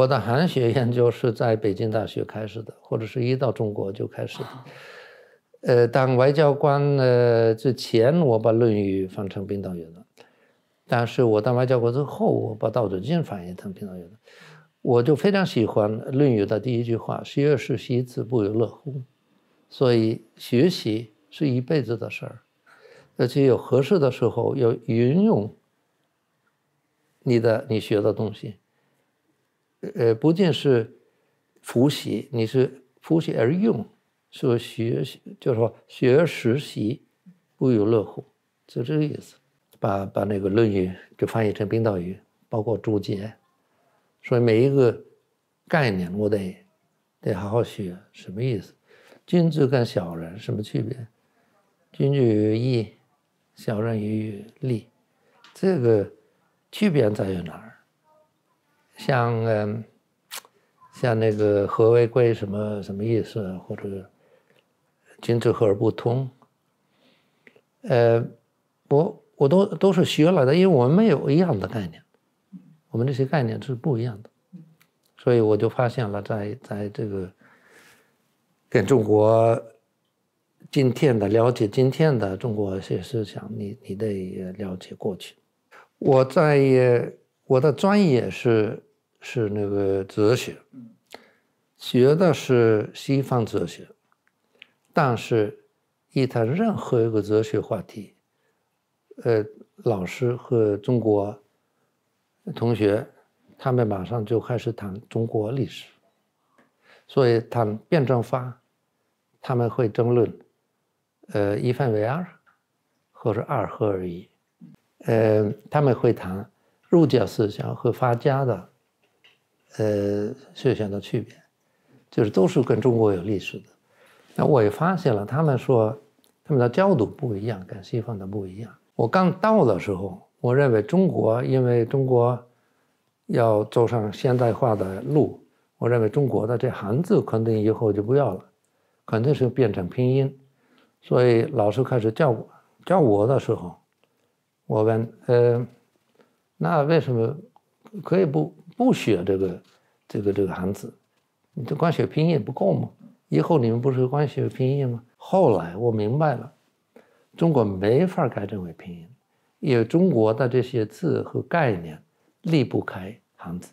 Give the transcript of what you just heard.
我的韩学研究是在北京大学开始的，或者是一到中国就开始的。呃，当外交官呢之前，我把《论语》翻成冰岛语了。但是，我当外交官之后，我把《道德经》翻译成冰岛语了。我就非常喜欢《论语》的第一句话：“学而时习之，不亦乐乎？”所以，学习是一辈子的事儿，而且有合适的时候要运用你的你学的东西。呃，不仅是复习，你是复习而用，是学习，就是说学而实习，不亦乐乎？就这个意思。把把那个《论语》就翻译成冰岛语，包括注解，所以每一个概念我得得好好学，什么意思？君子跟小人什么区别？君子于义，小人于利，这个区别在于哪儿？像嗯，像那个“和为贵”什么什么意思，或者“君子和而不通”，呃，我我都都是学来的，因为我们没有一样的概念，我们这些概念是不一样的，所以我就发现了，在在这个跟中国今天的了解今天的中国，些思想你你得了解过去。我在我的专业是。是那个哲学，学的是西方哲学，但是一谈任何一个哲学话题，呃，老师和中国同学，他们马上就开始谈中国历史，所以谈辩证法，他们会争论，呃，一分为二，或者二合而一，呃，他们会谈儒家思想和法家的。呃，学校的区别，就是都是跟中国有历史的。那我也发现了，他们说他们的角度不一样，跟西方的不一样。我刚到的时候，我认为中国因为中国要走上现代化的路，我认为中国的这汉字肯定以后就不要了，肯定是变成拼音。所以老师开始叫我叫我的时候，我问呃，那为什么？可以不不学这个这个这个汉字，你这光学拼音也不够嘛。以后你们不是光学拼音吗？后来我明白了，中国没法儿改正为拼音，因为中国的这些字和概念离不开汉字。